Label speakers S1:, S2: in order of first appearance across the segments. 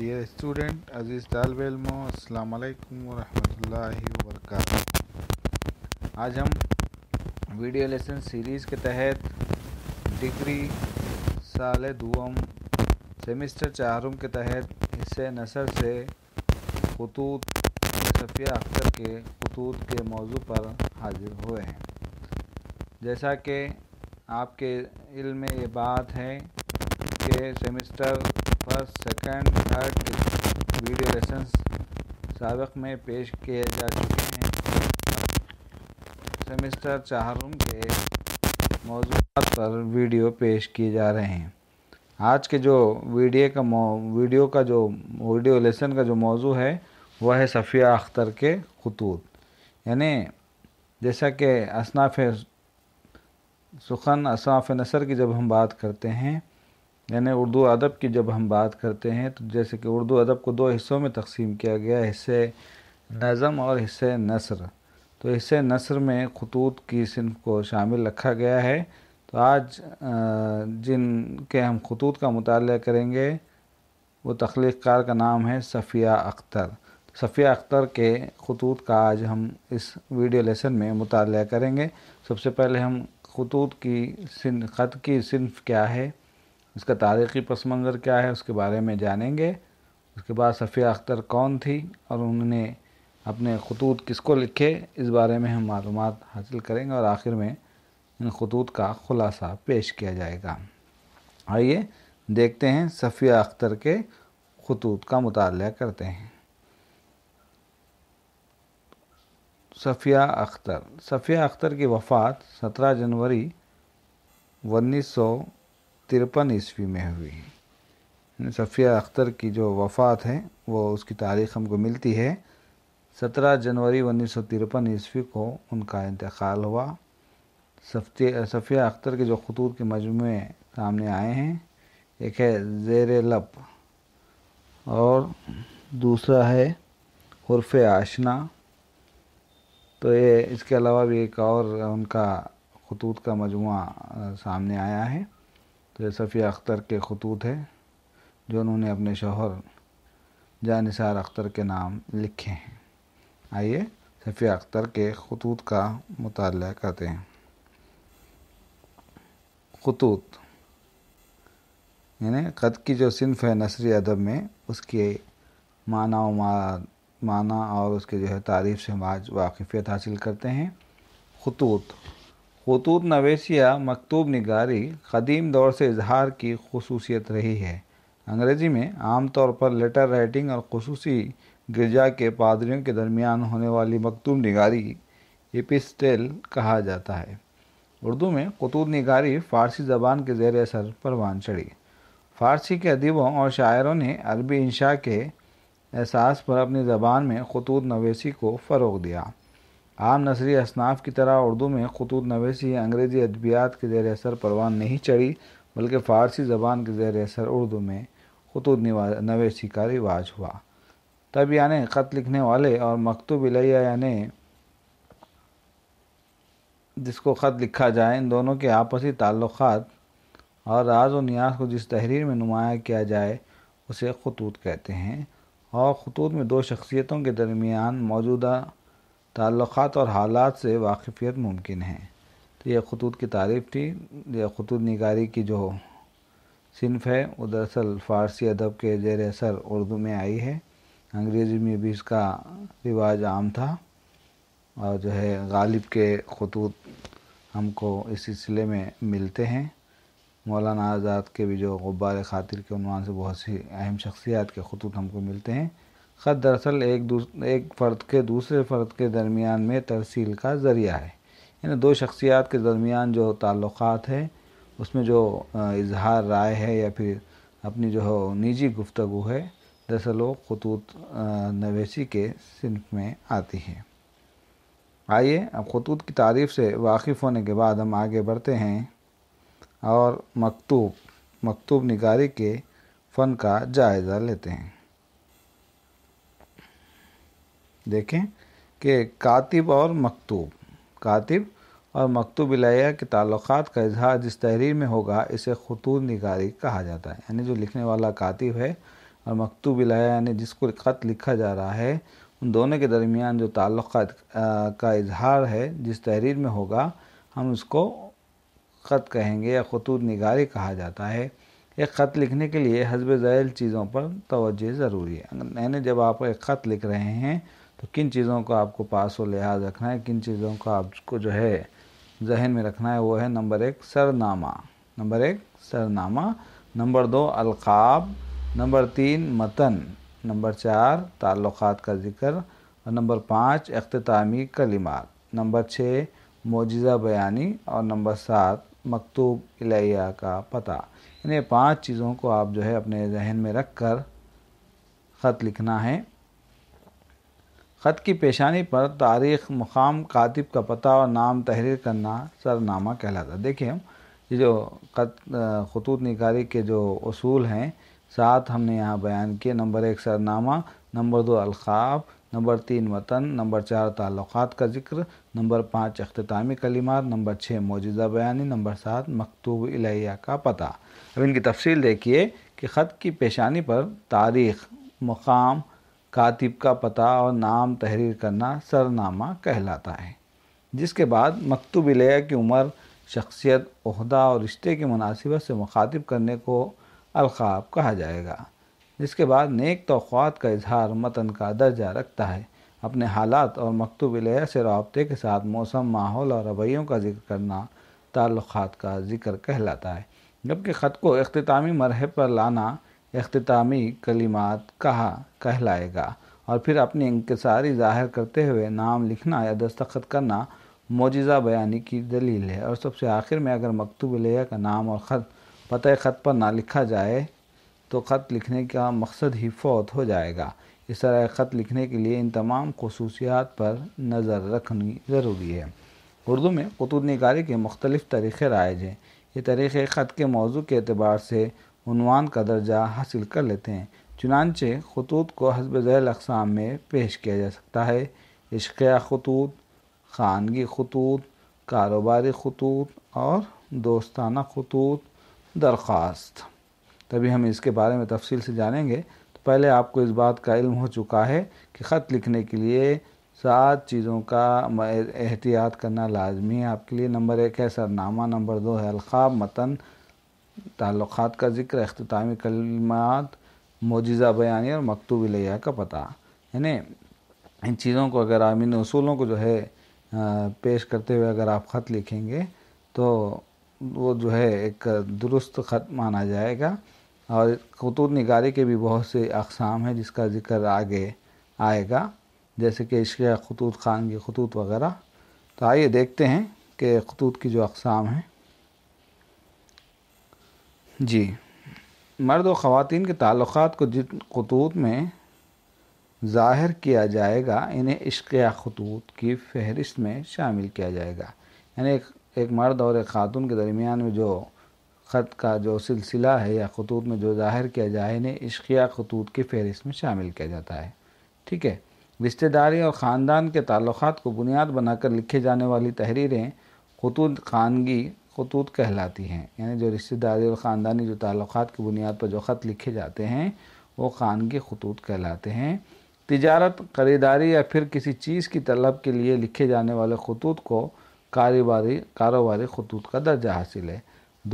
S1: dear student अजीज Talib Ilmo Assalamu alaikum आज हम वीडियो लेसन सीरीज़ के तहत डिग्री साल दुम सेमिस्टर चारुम के तहत हिस्से नसर से खतूत सफ़िया अख्तर के खतूत के मौजू पर हाजिर हुए हैं जैसा कि आपके इल्म में ये बात है कि semester first second third video lesson सबक में पेश किए जा चुके हैं सेमेस्टर चारों के मौजूद पर वीडियो पेश किए जा रहे हैं आज के जो वीडियो का वीडियो का जो वीडियो लेसन का जो मौजू है वह है सफ़िया अख्तर के खतूत यानी जैसा कि असनाफ़ सुखन असनाफ़ नसर की जब हम बात करते हैं यानी उर्दू अदब की जब हम बात करते हैं तो जैसे कि उर्दू अदब को दो हिस्सों में तकसीम किया गया हिस्से नज़म और हिस्से नसर तो हिस्से नसर में खतूत की सिंफ़ को शामिल रखा गया है तो आज जिनके हम खतूत का मुताल करेंगे वो तख्लीकार का नाम है सफ़िया अख्तर सफ़िया अख्तर के खतूत का आज हम इस वीडियो लेसन में मुताल करेंगे सबसे पहले हम खतूत की सिन ख़त की सिनफ क्या है उसका तारीख़ी पस मंज़र क्या है उसके बारे में जानेंगे उसके बाद सफ़िया अख्तर कौन थी और उन्होंने अपने खतूत किसको लिखे इस बारे में हम मालूम हासिल करेंगे और आखिर में इन खतूत का ख़ुलासा पेश किया जाएगा आइए देखते हैं सफ़िया अख्तर के खतूत का मुताल करते हैं सफ़िया अख्तर सफ़िया अख्तर की वफ़ात 17 जनवरी उन्नीस सौ तिरपन ईस्वी में हुई सफ़िया अख्तर की जो वफ़ात है वो उसकी तारीख़ हमको मिलती है सत्रह जनवरी उन्नीस सौ तिरपन ईस्वी को उनका इंतकाल हुआ सफ़िया अख्तर के जो खतूत के मजमू सामने आए हैं एक है जेर लप और दूसरा है हरफ आशना तो ये इसके अलावा भी एक और उनका खतूत का मजमू सामने आया है जो सफ़िया अख्तर के खतूत हैं जो उन्होंने अपने शोहर जानसार अख्तर के नाम लिखे हैं आइए सफ़िया अख्तर के खतूत का मताल करते हैं खतूत यानी ख़त की जो सिनफ है नसरी अदब में उसके माना और माना और उसके जो है तारीफ़ से हम आज वाकफियत हासिल करते हैं खतूत खतूत नवेशिया मकतूब निगारी कदीम दौर से इजहार की खसूसियत रही है अंग्रेज़ी में आम तौर पर लेटर राइटिंग और खसूसी गिरजा के पादरियों के दरमियान होने वाली मकतूब निगारी एपिस्टेल कहा जाता है उर्दू में खतूत निगारी फ़ारसी ज़बान के जेर असर परवान चढ़ी फ़ारसी के अदीबों और शायरों ने अरबी इंशा के एहसास पर अपनी ज़बान में खतूत नवेसी को फ़रोग दिया आम नसरी असनाफ की तरह उर्दू में खतूत नवेसी अंग्रेज़ी अदबियात के ज़ेर असर परवान नहीं चढ़ी बल्कि फ़ारसी ज़बान के ज़ेर असर उर्दू में खतूत नवेसी का रिवाज हुआ तब यानि ख़त लिखने वाले और मकतूब इलैया यानि जिसको ख़त लिखा जाए इन दोनों के आपसी ताल्लुक़ और राज व न्याज को जिस तहरीर में नुमाया किया जाए उसे खतूत कहते हैं और खतूत में दो शख्सियतों के दरमियान मौजूदा ताल्लुक़ात और हालात से वाकफियत मुमकिन है तो यह खतूत की तारीफ़ थी यह खतूत निगारी की जो सिनफ है वो दरअसल फ़ारसी अदब के जेर असर उर्दू में आई है अंग्रेज़ी में भी इसका रिवाज आम था और जो है गालिब के खतूत हमको इस सिलसिले में मिलते हैं मौलाना आज़ाद के भी जो गुब्बार ख़ातिर के अनवान से बहुत सी अहम शख्सियात के खतूत हमको मिलते हैं ख़त दरअसल एक एक फ़र्द के दूसरे फ़र्द के दरमियान में तरसील का ज़रिया है यानी दो शख्सियात के दरमियान जो ताल्लुक़ है उसमें जो इजहार राय है या फिर अपनी जो निजी गुफ्तु है दरअसल वो खतूत नवेशी के सिनफ में आती है आइए अब खतूत की तारीफ़ से वाकिफ़ होने के बाद हम आगे बढ़ते हैं और मकतूब मकतूब निगारी के फ़न का जायज़ा लेते हैं देखें कि कातिब और मकतूब कातिब और मकतूब इलाया के ताल्लुक़ का इजहार जिस तहरीर में होगा इसे खतूत निगारी कहा जाता है यानी जो लिखने वाला कातिब है और मकतूब इलाया यानी जिसको ख़त लिखा जा रहा है उन दोनों के दरमियान जो ताल्लुक़ का इजहार है जिस तहरीर में होगा हम उसको ख़त कहेंगे या खतूत निगारी कहा जाता है एक ख़त लिखने के लिए हजब झैल चीज़ों पर तोज़ ज़रूरी है यानी जब आप एक ख़त लिख रहे हैं तो किन चीज़ों को आपको पास व लिहाज रखना है किन चीज़ों को आपको जो है जहन में रखना है वो है नंबर एक सरनामा नंबर एक सरनामा नंबर दो अलकाब नंबर तीन मतन नंबर चार ताल्लुक़ का जिक्र और नंबर पाँच अख्तामी कलिमात नंबर छः मोजा बयानी और नंबर सात मकतूब इलाइया का पता इन्हें पांच चीज़ों को आप जो है अपने जहन में रख कर ख़त लिखना है ख़त की पेशानी पर तारीख मुकाम कातिब का पता और नाम तहरीर करना सरनामा कहलाता देखिए हम ये जो खत खतूत निकारी के जो असूल हैं साथ हमने यहाँ बयान किए नंबर एक सरनामा नंबर दो अलखाब नंबर तीन वतन नंबर चार ताल्लुक़ात का जिक्र नंबर पाँच अख्तामी कलिमात नंबर छः मौजूदा बयानी नंबर सात मकतूब इलैया का पता अब इनकी तफसील देखिए कि ख़त की पेशानी पर तारीख़ मकाम कातिब का पता और नाम तहरीर करना सरनामा कहलाता है जिसके बाद मकतूब लिया की उम्र शख्सियत अहदा और रिश्ते की मुनासिबत से मुखातिब करने को अलखाब कहा जाएगा जिसके बाद नेक तोक़ात का इजहार मतन का दर्जा रखता है अपने हालात और मकतूब लिया से रबते के साथ मौसम माहौल और रवैयों का जिक्र करना ताल्लुक़ात का जिक्र कहलाता है जबकि ख़त को अख्तामी मरह पर लाना अख्तामी कलिमात कहा कहलाएगा और फिर अपनी इंकसारी ज़ाहिर करते हुए नाम लिखना या दस्तखत करना मोजा बयानी की दलील है और सबसे आखिर में अगर मकतूब लिया का नाम और ख़त पते ख़त पर ना लिखा जाए तो ख़त लिखने का मकसद ही फौत हो जाएगा इस तरह ख़त लिखने के लिए इन तमाम खसूसियात पर नज़र रखनी ज़रूरी है उर्दू में खतूत निगारी के मुख्तलिफ़ तरीक़े राइज हैं ये तरीक़े ख़त के मौजू के अतबार से उनवान का दर्जा हासिल कर लेते हैं चुनानचे खतूत को हसब जैल अकसाम में पेश किया जा सकता है इश्किया खतूत खानगी खतूत कारोबारी खतूत और दोस्ताना खतूत दरख्वास्त तभी हम इसके बारे में तफसील से जानेंगे तो पहले आपको इस बात का इल्म हो चुका है कि ख़त लिखने के लिए सात चीज़ों का एहतियात करना लाजमी है आपके लिए नंबर एक है सरनामा नंबर दो है अलखाब मतन ताल्लुक़ का जिक्र अख्तामी कलमात मोजिज़ा बयानी और मकतूब लिया का पता यानी इन चीज़ों को अगर आप इन असूलों को जो है पेश करते हुए अगर आप ख़त लिखेंगे तो वो जो है एक दुरुस्त ख़त माना जाएगा और खतूत निगारी के भी बहुत से अकसाम हैं जिसका ज़िक्र आगे आएगा जैसे कि इश्क खतूत खान की खतूत वगैरह तो आइए देखते हैं कि खतूत की जो अकसाम हैं जी मर्द और ख़वान के तलुक़ को जिन खतूत में ज़ाहिर किया जाएगा इन्हें इश्किया खतूत की फहरिस्त में शामिल किया जाएगा यानी एक, एक मर्द और एक खातून के दरमियान में जो ख़त का जो सिलसिला है या खतूत में जो ज़ाहिर किया जाए इन्हें इश्किया खतूत की फहरिस्त में शामिल किया जाता है ठीक है रिश्तेदारी और ख़ानदान के ताल्लुक़ को बुनियाद बनाकर लिखे जाने वाली तहरीरें खतूत खानगी खतूत कहलाती हैं यानी जो रिश्तेदारी और ख़ानदानी जो ताल्लुक की बुनियाद पर जो ख़त लिखे जाते हैं वो खान के खतूत कहलाते हैं तजारत खरीदारी या फिर किसी चीज़ की तलब के लिए लिखे जाने वाले खतूत को कारोबारी कारोबारी खतूत का दर्जा हासिल है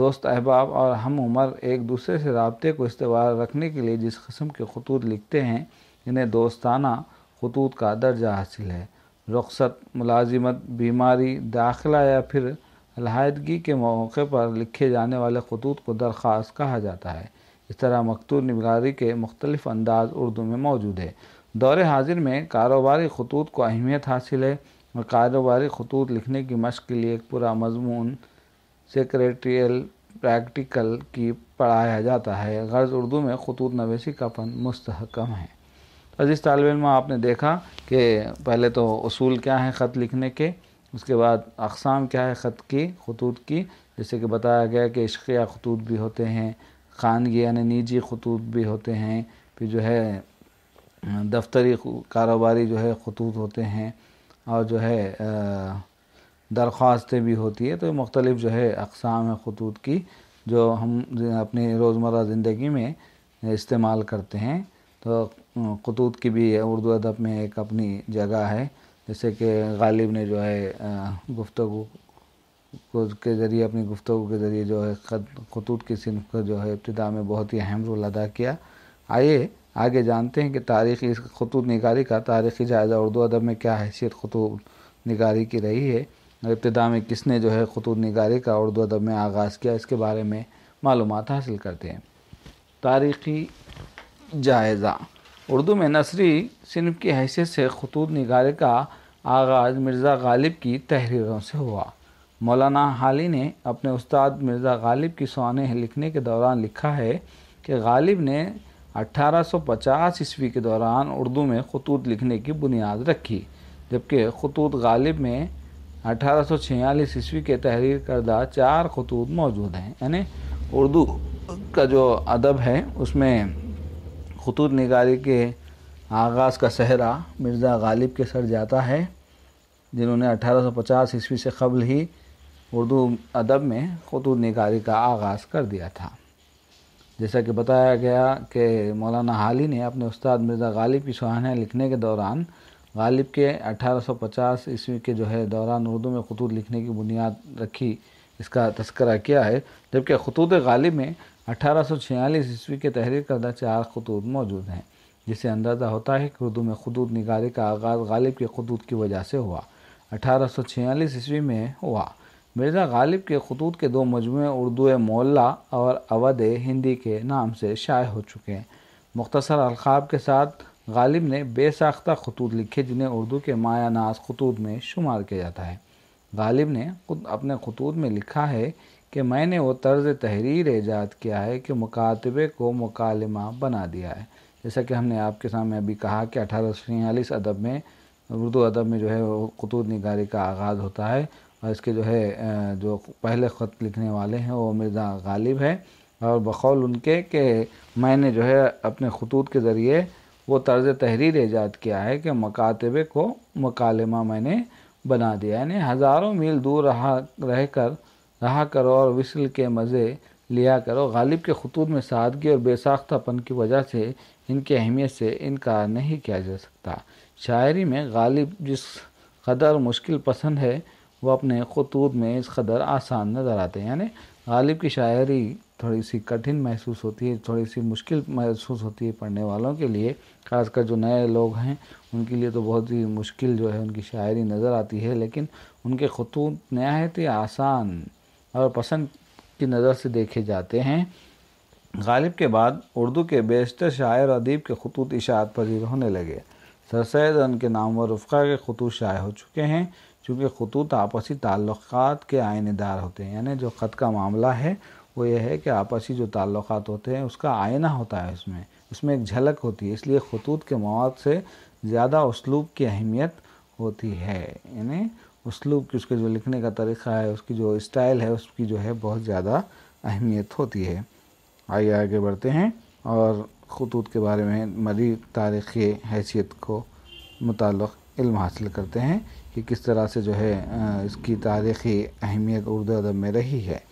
S1: दोस्त अहबाब और हम उम्र एक दूसरे से रबते को इस्तेवाल रखने के लिए जिस कस्म के खतूत लिखते हैं इन्हें दोस्ताना खतूत का दर्जा हासिल है रुखसत मुलाजिमत बीमारी दाखिला या फिर अलहदगी के मौके पर लिखे जाने वाले खतूत को दरख्वास्त कहा जाता है इस तरह मकतूर निगारी के मुख्तलिफ अंदाज उर्दू में मौजूद है दौर हाजिर में कारोबारी खतूत को अहमियत हासिल है और कारोबारी खतूत लिखने की मशक़ के लिए एक पूरा मजमून सेक्रेटरियल प्रैक्टिकल की पढ़ाया जाता है गर्ज उर्दू में खतूत नवेसी का फन मस्तकम है तो जिस तालब इम आपने देखा कि पहले तो असूल क्या हैं ख़त लिखने के उसके बाद अकसाम क्या है ख़त की खतूत की जैसे कि बताया गया कि इश्किया खतूत भी होते हैं खानगी यानी निजी खतूत भी होते हैं फिर जो है दफ्तरी कारोबारी जो है खतूत होते हैं और जो है दरख्वास्तें भी होती है तो मुख्तलिफ़ जो है अकसाम है खतूत की जो हम अपनी रोज़मर्रा ज़िंदगी में इस्तेमाल करते हैं तो खतूत की भी उर्दू अदब में एक अपनी जगह है जैसे कि गालिब ने जो है गुफ्तु को के ज़रिए अपनी गुफ्तु के ज़रिए जो है खतूत की सिंफ का जो है इब्तदा में बहुत ही अहम रोल अदा किया आइए आगे जानते हैं कि तारीख़ी इस खतूत निगारी का तारीख़ी जायज़ा उर्दू अदब में क्या हैसियत खतूत निगारी की रही है और इब्तदा में किसने जो है खतूत निगारी का उर्दू अदब में आगाज़ किया इसके बारे में मालूम हासिल करते हैं तारीख़ी जायज़ा उर्दू में नसरी सिनफ की हैसियत से खतूत निगारे का आगाज़ मिर्ज़ा गालिब की तहरीरों से हुआ मौलाना हाली ने अपने उस्ताद मिर्ज़ा गालिब की सौने लिखने के दौरान लिखा है कि गालिब ने 1850 ईस्वी के दौरान उर्दू में खतूत लिखने की बुनियाद रखी जबकि खतूत गालिब में 1846 ईस्वी के तहरीर करदा चार खतूत मौजूद हैं यानी उर्दू का जो अदब है उसमें खतूत निगारी के आगाज़ का सहरा मिर्ज़ा गालिब के सर जाता है जिन्होंने 1850 ईस्वी से कबल ही उर्दू अदब में खतूत निगारी का आगाज़ कर दिया था जैसा कि बताया गया कि मौलाना हाली ने अपने उस्ताद मिर्ज़ा गालिब की सहाना लिखने के दौरान गालिब के 1850 ईस्वी के जो है दौरान उर्दू में खतूत लिखने की बुनियाद रखी इसका तस्करा किया है जबकि खतूत गालिब में अठारह सौ छियालीस ईस्वी के तहरीर करदा चार खतूत मौजूद हैं जिससे अंदाज़ा होता है कि उर्दू में खतूत निगारी का आगाज़ गालिब के खतूत की वजह से हुआ अठारह सौ छियालीस ईस्वी में हुआ मिर्ज़ा गालिब के खतूत के दो मजमू उर्दू मोल्ला और अवध हिंदी के नाम से शाये हो चुके हैं मुख्तसर अलखाब के साथ गालिब ने बेसाख्ता खतूत लिखे जिन्हें उर्दू के माया नाज खतूत में शुमार किया जाता है गालिब ने खुद अपने खतूत में लिखा है कि मैंने वो तर्ज तहरीर ईजाद किया है कि मुकातबे को मुकालमा बना दिया है जैसा कि हमने आपके सामने अभी कहा कि अठारह सौ छियालीस अदब में उर्दू अदब में जो है वो खतूत निगारी का आगाज़ होता है और इसके जो है जो पहले ख़त लिखने वाले हैं वो मिर्ज़ा गालिब है और बखौल उनके कि मैंने जो है अपने खतूत के ज़रिए वो तर्ज तहरीर ईजाद किया है कि मकातबे को मकालमा मैंने बना दिया यानी हज़ारों मील दूर रहा रह कर रहा करो और विसल के मज़े लिया करो गालिब के खतूत में सादगी और बेसाख्तापन की वजह से इनकी अहमियत से इनकार नहीं किया जा सकता शायरी में गालिब जिस कदर मुश्किल पसंद है वह अपने खतूत में इस कदर आसान नज़र आते हैं यानी गालिब की शायरी थोड़ी सी कठिन महसूस होती है थोड़ी सी मुश्किल महसूस होती है पढ़ने वालों के लिए खासकर जो नए लोग हैं उनके लिए तो बहुत ही मुश्किल जो है उनकी शायरी नज़र आती है लेकिन उनके खतूत नहायत आसान और पसंद की नज़र से देखे जाते हैं गालिब के बाद उर्दू के बेशतर शायर अदीब के खतूत इशात पजीर होने लगे सर सैद उनके नाम व रफ़ा के खतूत शाये हो चुके हैं चूँकि खतूत आपसी ताल्लुकात के आयनेदार होते हैं यानी जो ख़त का मामला है वो ये है कि आपसी जो ताल्लुकात होते हैं उसका आयना होता है उसमें उसमें एक झलक होती है इसलिए खतूत के मवाद से ज़्यादा उसलूब की अहमियत होती है यानी उसलूब की उसके जो लिखने का तरीक़ा है उसकी जो स्टाइल है उसकी जो है बहुत ज़्यादा अहमियत होती है आइए आगे बढ़ते हैं और खतूत के बारे में मरी तारीख़ी हैसियत को मुतल इल्म हासिल करते हैं कि किस तरह से जो है इसकी तारीख़ी अहमियत उर्दू अदब में रही है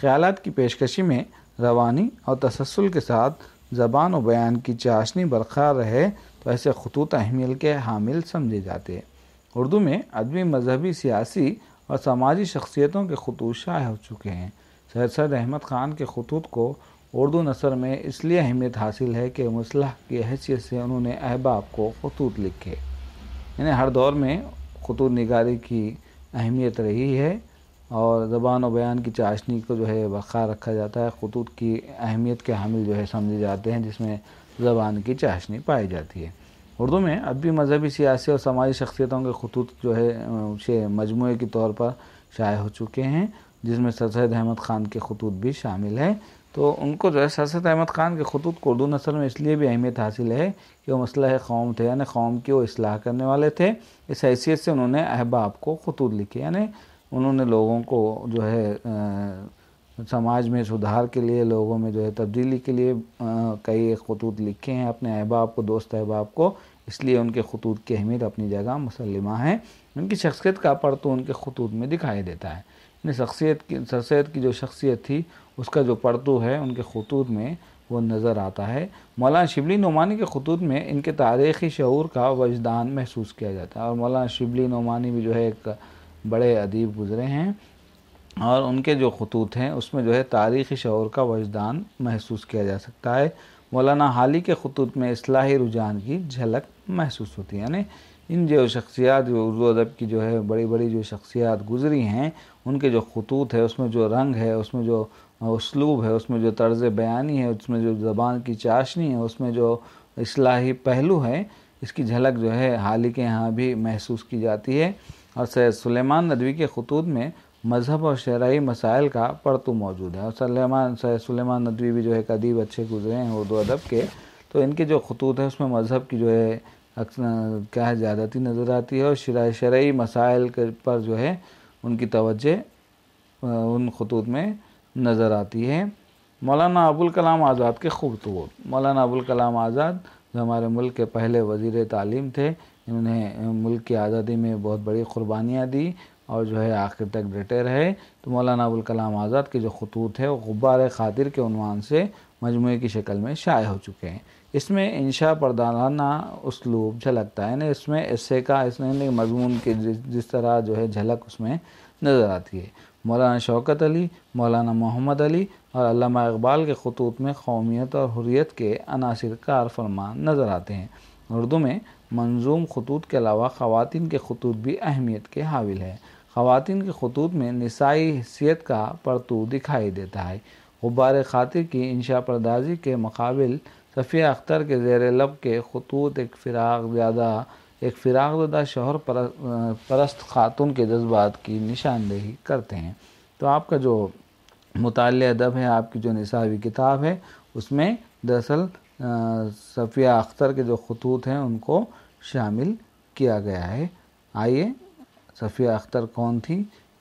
S1: ख्याल की पेशकशी में रवानी और तसलसल के साथ ज़बान व बयान की चाशनी बरकरार रहे तो ऐसे खतूत अहमियल के हामिल समझे जाते हैं उर्दू में अदबी मजहबी सियासी और समाजी शख्सियतों के खतूत शाये हो चुके हैं सैद सैद अहमद ख़ान के खतूत को उर्दू नसर में इसलिए अहमियत हासिल है कि मसलह की हैसियत से उन्होंने अहबाब को खतूत लिखे यानी हर दौर में खतूत निगारी की अहमियत रही है और ज़बान और बयान की चाशनी को जो है बखा रखा जाता है खतूत की अहमियत के हामिल जो है समझे जाते हैं जिसमें ज़बान की चाशनी पाई जाती है उर्दू में अब भी मजहबी सियासी और समाजी शख्सियतों के खतूत जो है शे मजमू के तौर पर शाये हो चुके हैं जिसमें सर सैद अहमद ख़ान के खतूत भी शामिल है तो उनको जो है सर सैद अहमद ख़ान के खतूत को उर्दू नस्ल में इसलिए भी अहमियत हासिल है कि वो मसलह कौम थे यानी कौम की वो असलाह करने वाले थे इस हैसियत से उन्होंने अहबाब को खतूत लिखे यानी उन्होंने लोगों को जो है समाज में सुधार के लिए लोगों में जो है तब्दीली के लिए कई खतूत लिखे हैं अपने अहबाब को दोस्त अहबाब को इसलिए उनके खतूत की अहमियत अपनी जगह मुसलमा है उनकी शख्सियत का पर तो उनके खतूत में दिखाई देता है यानी शख्सियत की शख्सियत की जो शख्सियत थी उसका जो परतू है उनके खतूत में वो नज़र आता है मौलाना शिबली नुमानी के खतूत में इनके तारीख़ी शूर का वजदान महसूस किया जाता है और मौलाना शिबली नुमानी भी जो है एक बड़े अदीब गुज़रे हैं और उनके जो खतूत हैं उसमें जो है तारीख़ी शौर का वजदान महसूस किया जा सकता है मौलाना हाल ही के खतूत में असलाही रुझान की झलक महसूस होती है यानी इन जो शख्सियात जो उर्दू अदब की जो है बड़ी बड़ी जो शख्सियात गुजरी हैं उनके जो खतूत है उसमें जो रंग है उसमें जो उसलूब है उसमें जो तर्ज बयानी है उसमें जो ज़बान की चाशनी है उसमें जो असलाही पहलू है इसकी झलक जो है हाल ही के यहाँ भी महसूस की जाती है और सैद सुलेमान नदवी के खतूत में मज़हब और शराय मसाइल का परतु मौजूद है और सलेमान सलेमान नदवी भी जो है कदीब अच्छे गुजरे हैं उर्दू अदब के तो इनके जो खतूत है उसमें मज़हब की जो है क्या है ज़्यादाती नज़र आती है और शरा शराय मसाइल पर जो है उनकी तवज्जो उन खतूत में नज़र आती है मौलाना अबुल कलाम आज़ाद के खूबतूत मौलाना अबुल कलाम आज़ाद जो हमारे मुल्क के पहले वजीर तालीम थे इन्होंने मुल्क की आज़ादी में बहुत बड़ी क़ुरबानियाँ दी और जो है आखिर तक डटे रहे तो मौलाना अबुल कलाम आज़ाद के जो खतूत है वो गुब्बार खातिर के अनवान से मजमू की शक्ल में शाये हो चुके हैं इसमें इंशा परदाना उसलूब झलकता है यानी इसमें इससे का इसमें मजमून के जिस तरह जो है झलक उसमें नज़र आती है मौलाना शौकत अली मौलाना मोहम्मद अली और इकबाल के खतूत में कौमियत और हुरियत के अनासर कार फरमा नज़र आते हैं उर्दू में मंजूम खतूत के अलावा ख़वान के खतूत भी अहमियत के हाविल है खातन के खतूत में नसाई हैसियत का परतू दिखाई देता है गुब्बार खातिर की इंशा परदाजी के मुकाबल सफ़िया अख्तर के जेर लब के खतूत एक फिराक ज़्यादा एक फ़िराक ज़दा शहर पर, परस्त खातून के जज्बात की निशानदेही करते हैं तो आपका जो मुताल अदब है आपकी जो निसावी किताब है उसमें दरअसल सफ़िया अख्तर के जो खतूत हैं उनको शामिल किया गया है आइए सफ़िया अख्तर कौन थी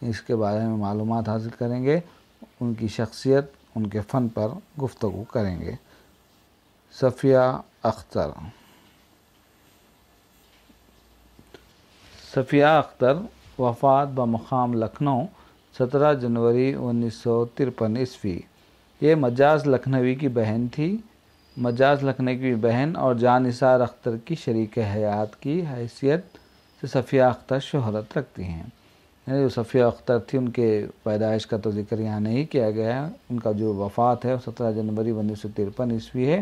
S1: इसके बारे में मालूम हासिल करेंगे उनकी शख्सियत उनके फ़न पर गुफ्तु करेंगे सफ़िया अख्तर सफ़िया अख्तर वफात ब मकाम लखनऊ सत्रह जनवरी उन्नीस सौ तिरपन ईस्वी ये मजाज लखनवी की बहन थी मजाज लखनवी की बहन और जानसार अख्तर की शरीक हयात की हैसियत से सफ़िया अख्तर शहरत रखती हैं यानी जो सफ़िया अख्तर थी उनके पैदाइश का तो जिक्र यहाँ नहीं किया गया है उनका जो वफ़ात है सत्रह जनवरी उन्नीस सौ तिरपन ईस्वी है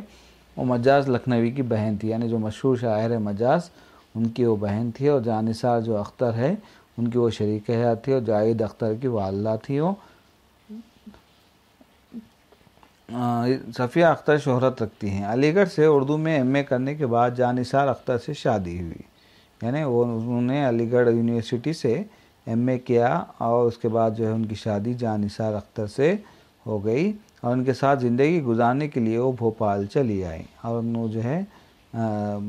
S1: वो मजाज लखनवी की बहन थी यानी जो मशहूर शायर है मजाज उनकी वो बहन थी और जानसार जो अख्तर है उनकी वो शरीक हयात थी और जाहिद अख्तर की वालदा थी वो सफ़िया अख्तर शहरत रखती हैं अलीगढ़ से उर्दू में ए करने के बाद जानसार अख्तर से शादी हुई यानी वो उन्होंने अलीगढ़ यूनिवर्सिटी से एमए किया और उसके बाद जो है उनकी शादी जानिसार अख्तर से हो गई और उनके साथ ज़िंदगी गुजारने के लिए वो भोपाल चली आई और वो जो है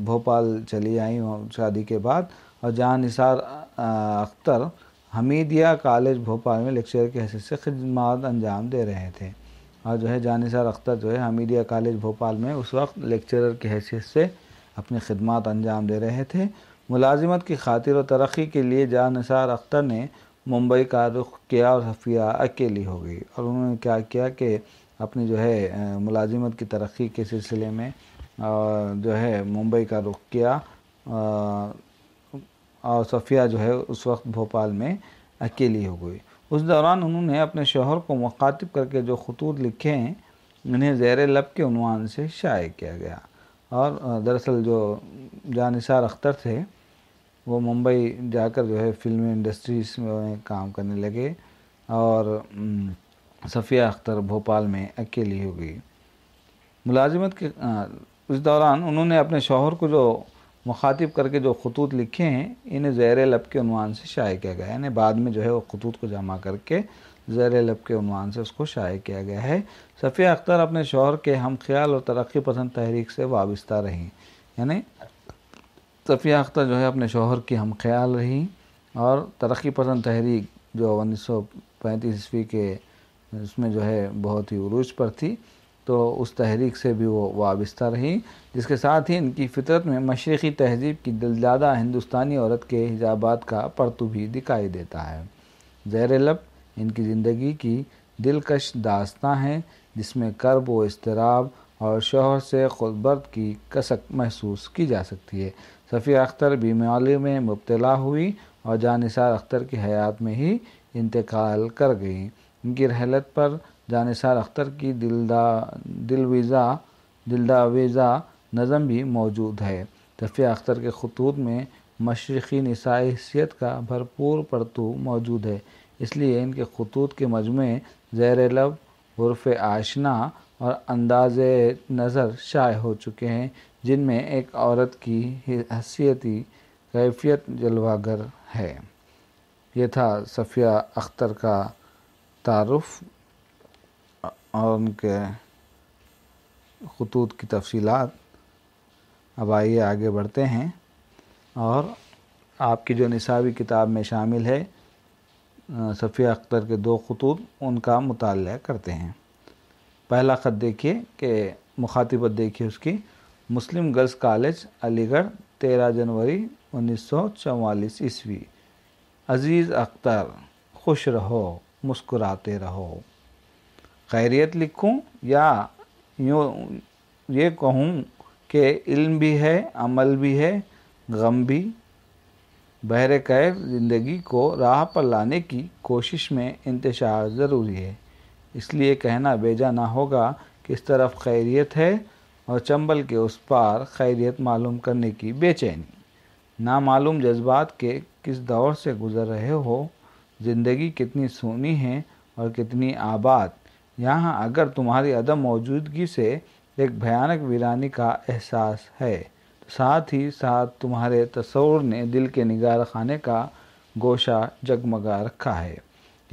S1: भोपाल चली आई शादी के बाद और जानिसार अख्तर हमीदिया कॉलेज भोपाल में लेक्चर के हैसियत से खदमात अंजाम दे रहे थे और जो है जानिसार अख्तर जो है हमीदिया कॉलेज भोपाल में उस वक्त लेक्चरर की हैसियत से अपनी खदमात अंजाम दे रहे थे मुलाजिमत की खातिर और तरक्की के लिए जान निसार अख्तर ने मुंबई का रुख किया और हफिया अकेली हो गई और उन्होंने क्या किया कि अपनी जो है मुलाजिमत की तरक्की के सिलसिले में जो है मुंबई का रुख किया और सफ़िया जो है उस वक्त भोपाल में अकेली हो गई उस दौरान उन्होंने अपने शोहर को मुखातिब करके जो खतूत लिखे हैं इन्हें जैर लब के उनवान से शाये किया गया और दरअसल जो जानसार अख्तर थे वो मुंबई जाकर जो है फिल्म इंडस्ट्रीज में काम करने लगे और सफ़िया अख्तर भोपाल में अकेली हो गई मुलाजमत के उस दौरान उन्होंने अपने शोहर को जो मुखातिब करके जो खतूत लिखे हैं इन्हें जैर लब के अनवान से शाये किया गया यानी बाद में जो है वो खतूत को जमा करके जैर लब के अनवान से उसको शाये किया गया है सफ़िया अख्तर अपने शोहर के हम ख्याल और तरक्की पसंद तहरीक से वाबस्ता रहीं यानी तफिया जो है अपने शोहर की हम ख्याल रही और तरक्की पसंद तहरीक जो उन्नीस सौ पैंतीस ईस्वी के उसमें जो है बहुत ही उरूज पर थी तो उस तहरीक से भी वो वाबस्ता रही जिसके साथ ही इनकी फितरत में मशरक़ी तहजीब की दिलदादा हिंदुस्तानी औरत के हिजाबात का परतु भी दिखाई देता है जैर लब इनकी ज़िंदगी की दिलकश दास्तान हैं जिसमें कर्ब व इसतराब और शोहर से खुदबर्द की कसक महसूस की जा सकती है सफ़िया अख्तर बीमारी में मुबतला हुई और जानसार अख्तर की हयात में ही इंतकाल कर गई इनकी रहलत पर जानसार अख्तर की दिलदा दिलवीज़ा दिलदावेज़ा नज़म भी मौजूद है सफ़िया अख्तर के खतूत में मशरक़ी नसाई हैसियत का भरपूर परतु मौजूद है इसलिए इनके खतूत के मजमे जैर लब हरफ आशना और अंदाज नज़र शाये हो चुके हैं जिनमें एक औरत की हसीियती कैफियत जलवागर है यह था सफ़िया अख्तर का तारफ़ और उनके खतूत की तफसीलात अब आइए आगे बढ़ते हैं और आपकी जो निसाबी किताब में शामिल है सफ़िया अख्तर के दो खतूत उनका मुताल करते हैं पहला ख़त देखिए कि मुखातिबत देखिए उसकी मुस्लिम गर्ल्स कॉलेज अलीगढ़ तेरह जनवरी 1944 ईस्वी अजीज़ अख्तर खुश रहो मुस्कुराते रहो खैरियत लिखूं या यूँ ये कहूँ कि इल्म भी है अमल भी है गम भी बहर कैर ज़िंदगी को राह पर लाने की कोशिश में इंतशार ज़रूरी है इसलिए कहना बेजा ना होगा कि इस तरफ खैरियत है और चंबल के उस पार खैरियत मालूम करने की बेचैनी नामालूम जज्बात के किस दौर से गुज़र रहे हो ज़िंदगी कितनी सोनी है और कितनी आबाद यहाँ अगर तुम्हारी अदम मौजूदगी से एक भयानक वीरानी का एहसास है तो साथ ही साथ तुम्हारे तस्वर ने दिल के निगार खाने का गोशा जगमगा रखा है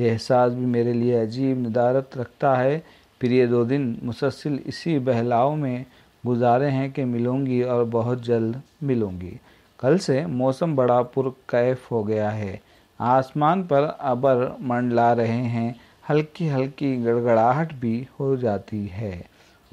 S1: यह एहसास भी मेरे लिए अजीब निदारत रखता है फिर ये दो दिन मुसलसिल इसी बहलाव में गुजारे हैं कि मिलूँगी और बहुत जल्द मिलूँगी कल से मौसम बड़ा पुरकैफ हो गया है आसमान पर अबर मंडला रहे हैं हल्की हल्की गड़गड़ाहट भी हो जाती है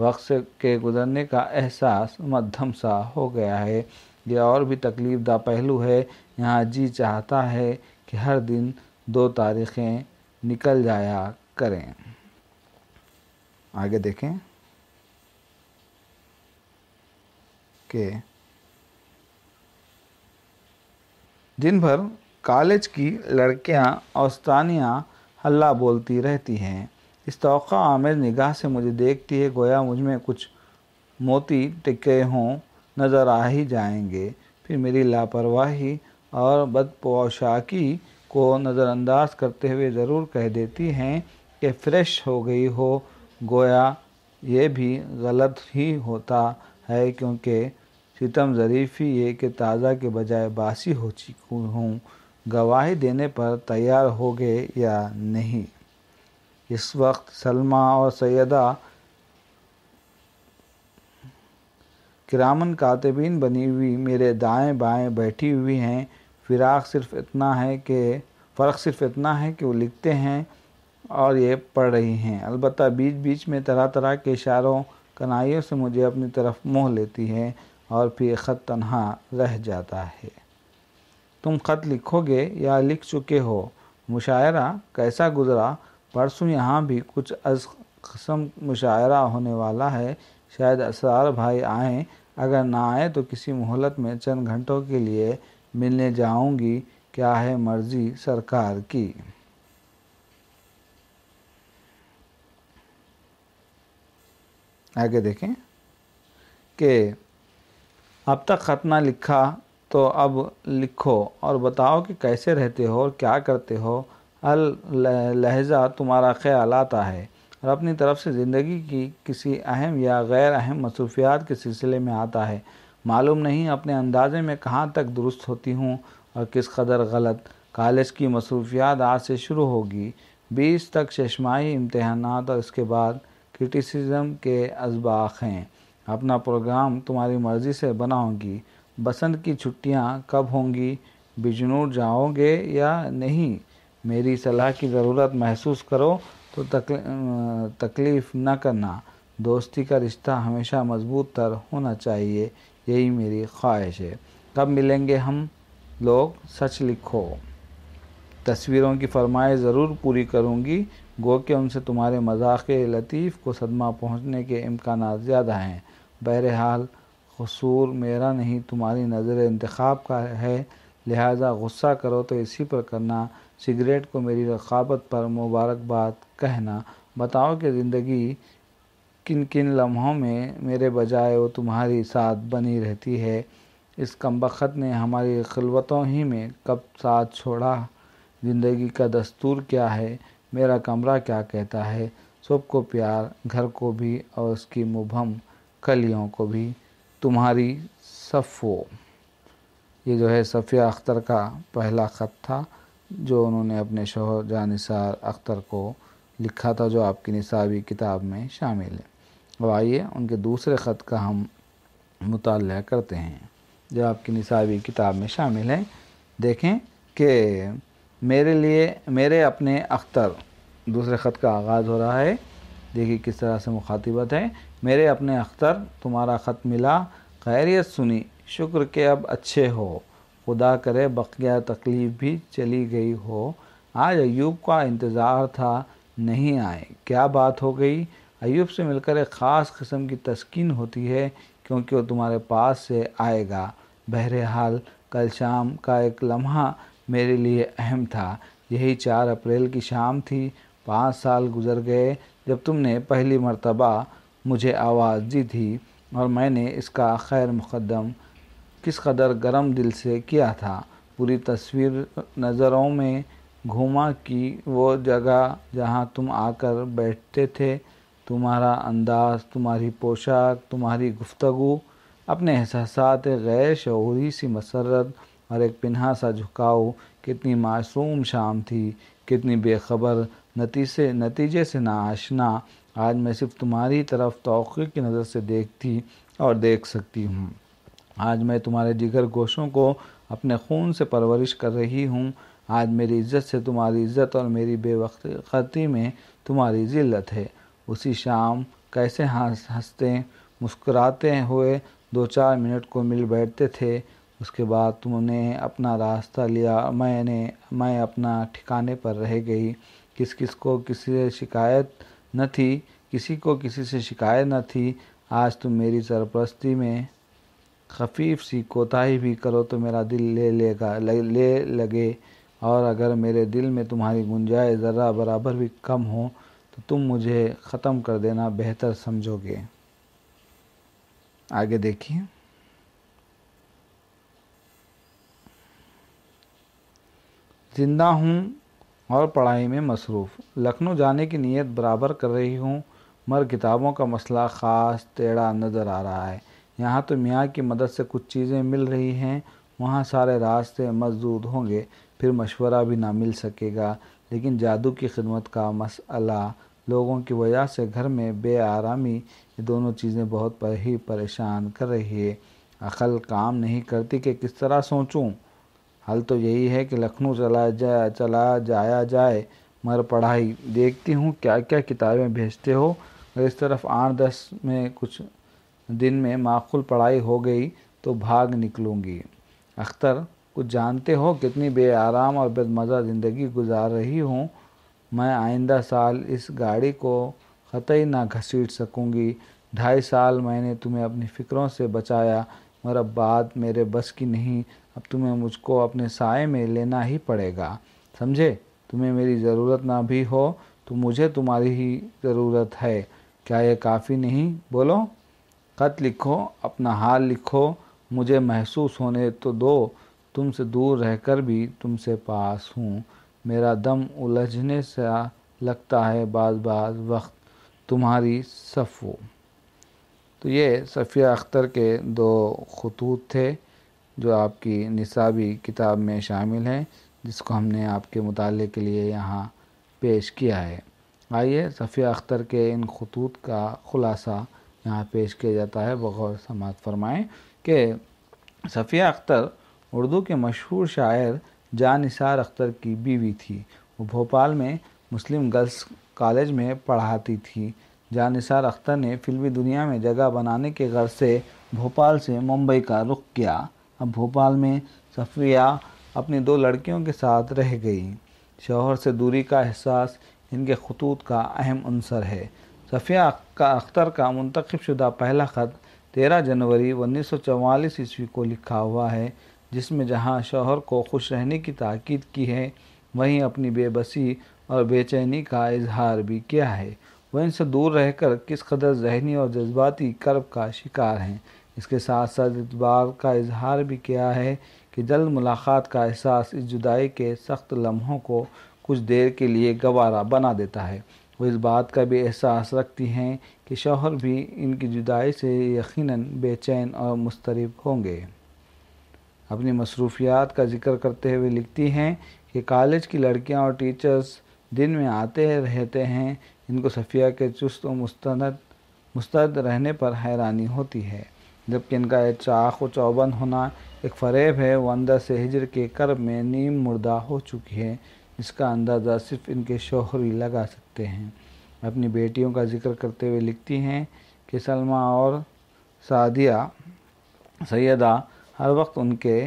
S1: वक्त के गुजरने का एहसास मध्यम सा हो गया है यह और भी तकलीफ दा पहलू है यहाँ जी चाहता है कि हर दिन दो तारीखें निकल जाया करें आगे देखें के दिन भर कॉलेज की लड़कियां और स्थानियाँ हल्ला बोलती रहती हैं इस तो आमिर निगाह से मुझे देखती है गोया मुझ में कुछ मोती टिके हों नज़र आ ही जाएंगे फिर मेरी लापरवाही और बदपोशाकी को नज़रअंदाज करते हुए ज़रूर कह देती हैं कि फ्रेश हो गई हो गोया ये भी गलत ही होता है क्योंकि सितम ज़रीफ़ी ये कि ताज़ा के बजाय बासी हो चुकी हूँ गवाही देने पर तैयार हो गए या नहीं इस वक्त सलमा और सैदा किरामन कातबीन बनी हुई मेरे दाएं बाएं बैठी हुई हैं फिराक सिर्फ इतना है कि फ़र्क सिर्फ इतना है कि वो लिखते हैं और ये पढ़ रही हैं अलबत्त बीच बीच में तरह तरह के इशारों कनाइयों से मुझे अपनी तरफ मोह लेती है और फिर ख़त तनहा रह जाता है तुम ख़त लिखोगे या लिख चुके हो मुशायरा कैसा गुज़रा परसों यहाँ भी कुछ अज कसम मुशायरा होने वाला है शायद असरार भाई आएँ अगर ना आए तो किसी मोहलत में चंद घंटों के लिए मिलने जाऊंगी क्या है मर्जी सरकार की आगे देखें कि अब तक ख़त ना लिखा तो अब लिखो और बताओ कि कैसे रहते हो और क्या करते हो अल लहजा तुम्हारा ख्याल आता है और अपनी तरफ से ज़िंदगी की किसी अहम या गैर अहम मसरूफियात के सिलसिले में आता है मालूम नहीं अपने अंदाज़े में कहाँ तक दुरुस्त होती हूँ और किस कदर गलत कॉलेज की मसरूफियात आज से शुरू होगी बीस तक शशमाही इम्तहान और इसके बाद क्रिटिसिज्म के अजबाक हैं अपना प्रोग्राम तुम्हारी मर्जी से बनाओगी बसंत की छुट्टियां कब होंगी बिजनौर जाओगे या नहीं मेरी सलाह की ज़रूरत महसूस करो तो तकली, तकलीफ़ न करना दोस्ती का रिश्ता हमेशा मजबूत तर होना चाहिए यही मेरी ख्वाहिश है कब मिलेंगे हम लोग सच लिखो तस्वीरों की फरमाइश ज़रूर पूरी करूँगी गो के उनसे तुम्हारे मजाक लतीफ़ को सदमा पहुँचने के इम्कान ज़्यादा हैं बहरहाल कसूर मेरा नहीं तुम्हारी नज़र इंतखब का है लिहाजा गुस्सा करो तो इसी पर करना सिगरेट को मेरी रखावत पर मुबारकबाद कहना बताओ कि ज़िंदगी किन किन लम्हों में मेरे बजाय वो तुम्हारी साथ बनी रहती है इस कमबख्त ने हमारी खलवतों ही में कब साथ छोड़ा ज़िंदगी का दस्तूर क्या है मेरा कमरा क्या कहता है सबको प्यार घर को भी और उसकी मुबम कलियों को भी तुम्हारी सफ़ो ये जो है सफ़िया अख्तर का पहला ख़त था जो उन्होंने अपने शोहर जानिसार अख्तर को लिखा था जो आपकी निसाबी किताब में शामिल है अब आइए उनके दूसरे ख़त का हम मुताल करते हैं जो आपकी निसाबी किताब में शामिल है देखें कि मेरे लिए मेरे अपने अख्तर दूसरे ख़त का आगाज़ हो रहा है देखिए किस तरह से मुखातिबत है मेरे अपने अख्तर तुम्हारा ख़त मिला खैरियत सुनी शुक्र के अब अच्छे हो खुदा करे बकिया तकलीफ़ भी चली गई हो आज अयूब का इंतज़ार था नहीं आए क्या बात हो गई अयूब से मिलकर एक ख़ास कस्म की तस्किन होती है क्योंकि वो तुम्हारे पास से आएगा बहरहाल कल शाम का एक लम्हा मेरे लिए अहम था यही चार अप्रैल की शाम थी पाँच साल गुजर गए जब तुमने पहली मर्तबा मुझे आवाज़ दी थी और मैंने इसका खैर मुकदम किस कदर गर्म दिल से किया था पूरी तस्वीर नज़रों में घूमा कि वो जगह जहाँ तुम आकर बैठते थे तुम्हारा अंदाज तुम्हारी पोशाक तुम्हारी गुफ्तगु अपने एहसास गैर शहूरी सी मसरत और एक पिन्हा सा झुकाव कितनी मासूम शाम थी कितनी बेखबर नतीजे नतीजे से ना आशना आज मैं सिर्फ तुम्हारी तरफ तोक़े की नज़र से देखती और देख सकती हूँ आज मैं तुम्हारे जिगर गोशों को अपने खून से परवरिश कर रही हूँ आज मेरी इज्जत से तुम्हारी इज्जत और मेरी बेवकती में तुम्हारी ज़िल्लत है उसी शाम कैसे हंस हंसते मुस्कुराते हुए दो चार मिनट को मिल बैठते थे उसके बाद तुमने अपना रास्ता लिया मैंने मैं अपना ठिकाने पर रह गई किस किस को किसी से शिकायत न थी किसी को किसी से शिकायत न थी आज तुम मेरी सरपरस्ती में खफीफ सी कोताही भी करो तो मेरा दिल ले लेगा ले लगे और अगर मेरे दिल में तुम्हारी गुंजाइश ज़रा बराबर भी कम हो तो तुम मुझे ख़त्म कर देना बेहतर समझोगे आगे देखिए ज़िंदा हूँ और पढ़ाई में मसरूफ़ लखनऊ जाने की नीयत बराबर कर रही हूँ मगर किताबों का मसला ख़ास टेढ़ा नज़र आ रहा है यहाँ तो मियाँ की मदद से कुछ चीज़ें मिल रही हैं वहाँ सारे रास्ते मजदूर होंगे फिर मशवरा भी ना मिल सकेगा लेकिन जादू की खिदमत का मसला लोगों की वजह से घर में आरामी ये दोनों चीज़ें बहुत पर ही परेशान कर रही है अकल काम नहीं करती कि किस तरह सोचूं हाल तो यही है कि लखनऊ चला जा चला जाया जाए मगर पढ़ाई देखती हूँ क्या क्या किताबें भेजते हो अगर इस तरफ आठ दस में कुछ दिन में माकूल पढ़ाई हो गई तो भाग निकलूँगी अख्तर कुछ जानते हो कितनी बेआराम और बदमज़ा ज़िंदगी गुजार रही हूँ मैं आइंदा साल इस गाड़ी को कतई ना घसीट सकूँगी ढाई साल मैंने तुम्हें अपनी फ़िक्रों से बचाया मगर अब बात मेरे बस की नहीं अब तुम्हें मुझको अपने साय में लेना ही पड़ेगा समझे तुम्हें मेरी ज़रूरत ना भी हो तो मुझे तुम्हारी ही ज़रूरत है क्या यह काफ़ी नहीं बोलो खत लिखो अपना हाल लिखो मुझे महसूस होने तो दो तुमसे दूर रहकर भी तुमसे पास हूँ मेरा दम उलझने सा लगता है बाज बाज वक्त तुम्हारी सफ़ो तो ये सफ़िया अख्तर के दो खतूत थे जो आपकी निसाबी किताब में शामिल है जिसको हमने आपके मुताले के लिए यहाँ पेश किया है आइए सफ़िया अख्तर के इन खतूत का ख़ुलासा यहाँ पेश किया जाता है बगौर समात फरमाएँ कि सफ़िया अख्तर उर्दू के मशहूर शायर जान निसार अख्तर की बीवी थी वो भोपाल में मुस्लिम गर्ल्स कॉलेज में पढ़ाती थी निसार अख्तर ने फिल्मी दुनिया में जगह बनाने के गर्ज से भोपाल से मुंबई का रुख किया अब भोपाल में सफ़िया अपनी दो लड़कियों के साथ रह गई शोहर से दूरी का एहसास इनके खतूत का अहम अनसर है सफ़िया का अख्तर का मंतखब शुदा पहला ख़त तेरह जनवरी उन्नीस सौ चवालीस ईस्वी को लिखा हुआ है जिसमें जहाँ शोहर को खुश रहने की ताकीद की है वहीं अपनी बेबसी और बेचैनी का इजहार भी किया है वह इनसे दूर रहकर किस कदर जहनी और जज्बाती कर्ब का शिकार हैं इसके साथ साथ इतबार का इजहार भी किया है कि जल्द मुलाकात का एहसास इस जुदाई के सख्त लम्हों को कुछ देर के लिए गवारा बना देता है वो इस बात का भी एहसास रखती हैं कि शोहर भी इनकी जुदाई से यकीन बेचैन और मुस्तरब होंगे अपनी मसरूफियात का जिक्र करते हुए लिखती हैं कि कॉलेज की लड़कियां और टीचर्स दिन में आते रहते हैं इनको सफ़िया के चुस्त और मुस्त मुस्तद रहने पर हैरानी होती है जबकि इनका चाख व चौबंद होना एक फरेब है वो अंदर से हिजर के कर्ब में नीम मुर्दा हो चुकी है इसका अंदाज़ा सिर्फ इनके शोहर ही लगा सकते हैं अपनी बेटियों का जिक्र करते हुए लिखती हैं कि सलमा और सादिया सैदा हर वक्त उनके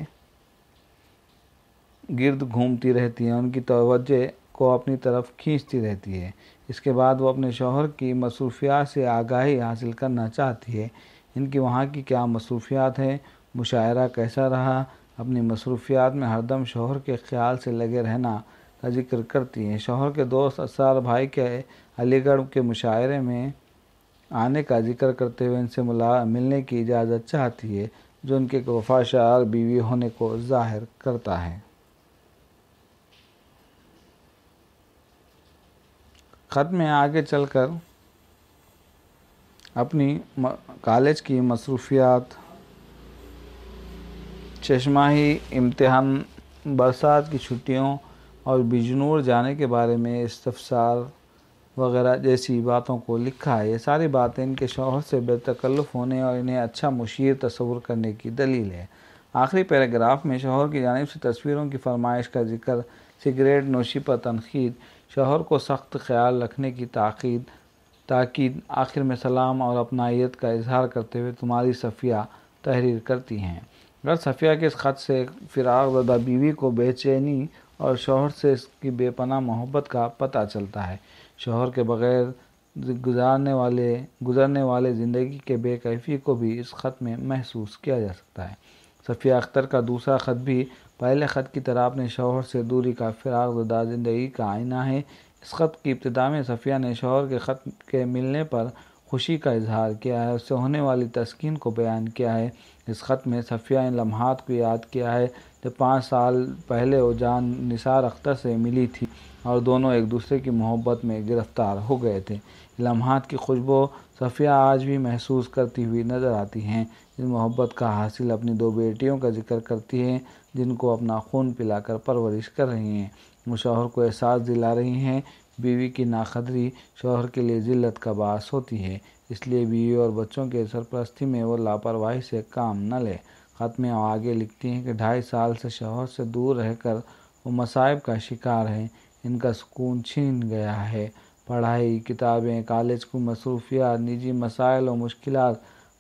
S1: गिर्द घूमती रहती हैं उनकी तोजह को अपनी तरफ खींचती रहती है इसके बाद वो अपने शोहर की मसरूफिया से आगाही हासिल करना चाहती है इनकी वहाँ की क्या मसरूफियात हैं मुशायरा कैसा रहा अपनी मसरूफियात में हरदम शोहर के ख्याल से लगे रहना का जिक्र करती हैं शोहर के दोस्त असार भाई के अलीगढ़ के मुशायरे में आने का जिक्र करते हुए इनसे मुला मिलने की इजाज़त चाहती है जो उनके वफाशार बीवी होने को जाहिर करता है ख़त में आगे चलकर अपनी कॉलेज की मसरूफियात चश्माही इम्तहान बरसात की छुट्टियों और बिजनूर जाने के बारे में इस्तफसार वगैरह जैसी बातों को लिखा है ये सारी बातें इनके शोहर से बेतकल्लुफ़ होने और इन्हें अच्छा मुशीर तस्वुर करने की दलील है आखिरी पैराग्राफ में शोहर की जानब से तस्वीरों की फरमाइश का जिक्र सिगरेट नोशी पर तनखीद शोहर को सख्त ख्याल रखने की ताक़द ताकि आखिर में सलाम और अपनाइत का इजहार करते हुए तुम्हारी सफ़िया तहरीर करती हैं अगर सफ़िया के इस ख़त से फिराग दादा बीवी को बेचैनी और शोहर से इसकी बेपना मोहब्बत का पता चलता है शोहर के बग़ैर गुजारने वाले गुजरने वाले ज़िंदगी के बेकैफ़ी को भी इस ख़त में महसूस किया जा सकता है सफ़िया अख्तर का दूसरा ख़त भी पहले ख़त की तरह अपने शोहर से दूरी का फिराग ज़िंदगी का आईना है इस ख़त की इब्तदा में सफ़िया ने शोहर के ख़त के मिलने पर खुशी का इजहार किया है उससे होने वाली तस्किन को बयान किया है इस ख़त में सफ़िया इन लम्हात को याद किया है जब पाँच साल पहले वो जान निसार अख्तर से मिली थी और दोनों एक दूसरे की मोहब्बत में गिरफ्तार हो गए थे लम्हात की खुशबू सफ़िया आज भी महसूस करती हुई नज़र आती हैं इस मोहब्बत का हासिल अपनी दो बेटियों का जिक्र करती हैं जिनको अपना खून पिलाकर परवरिश कर रही हैं शौहर को एहसास दिला रही हैं बीवी की नाख़दरी शोहर के लिए जिल्लत का बास होती है इसलिए बीवी और बच्चों के सरपरस्ती में वो लापरवाही से काम न ले ख़त में आगे लिखती हैं कि ढाई साल से शोहर से दूर रहकर वो मसाइब का शिकार हैं इनका सुकून छीन गया है पढ़ाई किताबें कॉलेज की मसरूफियात निजी मसाइल और मुश्किल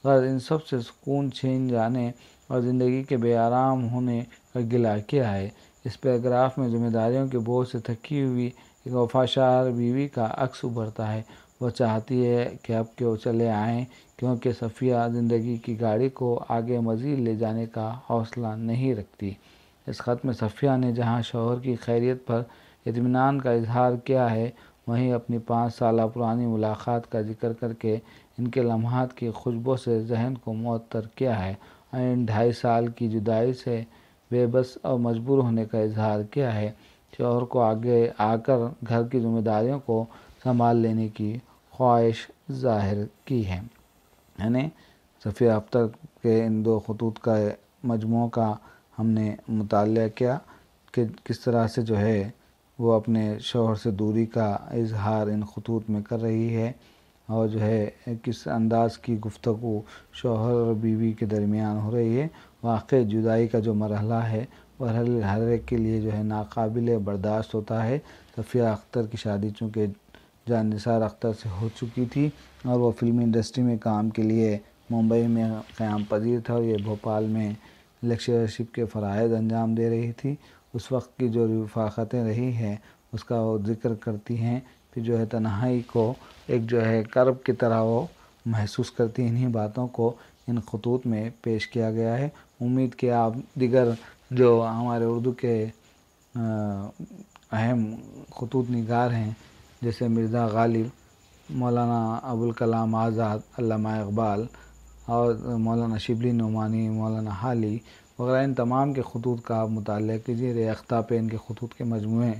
S1: गर्ज इन सब से सुकून छीन जाने और ज़िंदगी के बेआराम होने का गिला किया है इस पैराग्राफ में जिम्मेदारियों के बोझ से थकी हुई एक वफाशार बीवी का अक्स उभरता है वह चाहती है कि अब क्यों चले आएँ क्योंकि सफ़िया ज़िंदगी की गाड़ी को आगे मज़ीद ले जाने का हौसला नहीं रखती इस ख़त में सफ़िया ने जहाँ शोहर की खैरियत पर इतमान का इजहार किया है वहीं अपनी पाँच साल पुरानी मुलाकात का जिक्र करके इनके लम्हात की खुशबू से जहन को मअतर किया है और इन ढाई साल की जुदाई से बेबस और मजबूर होने का इजहार किया है शोहर को आगे आकर घर की जिम्मेदारियों को संभाल लेने की ख्वाहिश जाहिर की है यानी सफ़ी अफ्तर के इन दो खतूत का मजमू का हमने मुताल किया कि किस तरह से जो है वो अपने शोहर से दूरी का इजहार इन खतूत में कर रही है और जो है किस अंदाज़ की गुफ्तु शोहर और बीवी के दरमियान हो रही है वाक़ जुदाई का जो मरहला है वह हर हर एक के लिए जो है नाकबिल बर्दाश्त होता है सफ़िया अख्तर की शादी चूँकि जान निसार अख्तर से हो चुकी थी और वह फिल्मी इंडस्ट्री में काम के लिए मुंबई में क़्याम पजीर था और ये भोपाल में लेक्चरशिप के फ़रज़ अंजाम दे रही थी उस वक्त की जो रफाक़तें रही हैं उसका वो जिक्र करती हैं फिर जो है तन्हाई को एक जो है कर्ब की तरह वो महसूस करती इन्हीं बातों को इन खतूत में पेश किया गया है उम्मीद कि आप दिगर जो हमारे उर्दू के अहम खतूत निगार हैं जैसे मिर्ज़ा गालिब मौलाना अबुल कलाम आज़ाद अल्लामा इकबाल और मौलाना शिबली नुमानी मौलाना हाली वगैरह इन तमाम के खतूत का आप मुताल कीजिए रेख्ता पे इनके खतूत के मजमू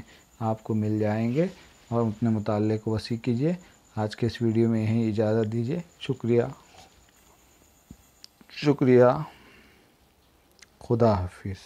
S1: आपको मिल जाएंगे और अपने मुताल को वसी कीजिए आज के इस वीडियो में यहीं इजाज़त दीजिए शुक्रिया शुक्रिया खुदा हाफिज़